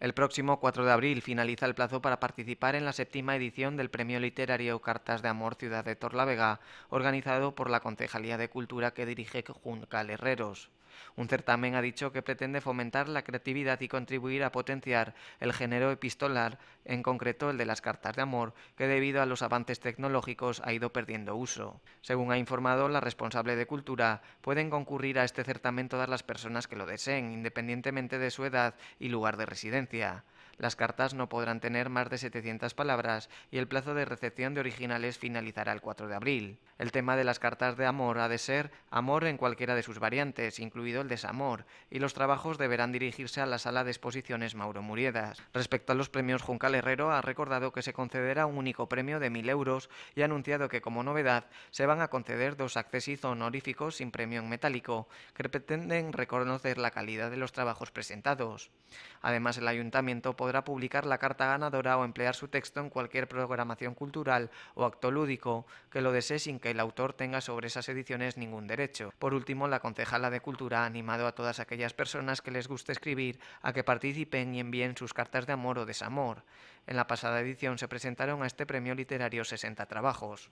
El próximo 4 de abril finaliza el plazo para participar en la séptima edición del Premio Literario Cartas de Amor Ciudad de Torlavega, organizado por la Concejalía de Cultura que dirige Juncal Herreros. Un certamen ha dicho que pretende fomentar la creatividad y contribuir a potenciar el género epistolar, en concreto el de las cartas de amor, que debido a los avances tecnológicos ha ido perdiendo uso. Según ha informado la responsable de Cultura, pueden concurrir a este certamen todas las personas que lo deseen, independientemente de su edad y lugar de residencia. 对啊。Las cartas no podrán tener más de 700 palabras y el plazo de recepción de originales finalizará el 4 de abril. El tema de las cartas de amor ha de ser amor en cualquiera de sus variantes, incluido el desamor, y los trabajos deberán dirigirse a la sala de exposiciones Mauro Muriedas. Respecto a los premios, Juncal Herrero ha recordado que se concederá un único premio de 1.000 euros y ha anunciado que, como novedad, se van a conceder dos accesos honoríficos sin premio en metálico, que pretenden reconocer la calidad de los trabajos presentados. Además, el ayuntamiento podrá publicar la carta ganadora o emplear su texto en cualquier programación cultural o acto lúdico que lo desee sin que el autor tenga sobre esas ediciones ningún derecho. Por último, la concejala de Cultura ha animado a todas aquellas personas que les guste escribir a que participen y envíen sus cartas de amor o desamor. En la pasada edición se presentaron a este premio literario 60 trabajos.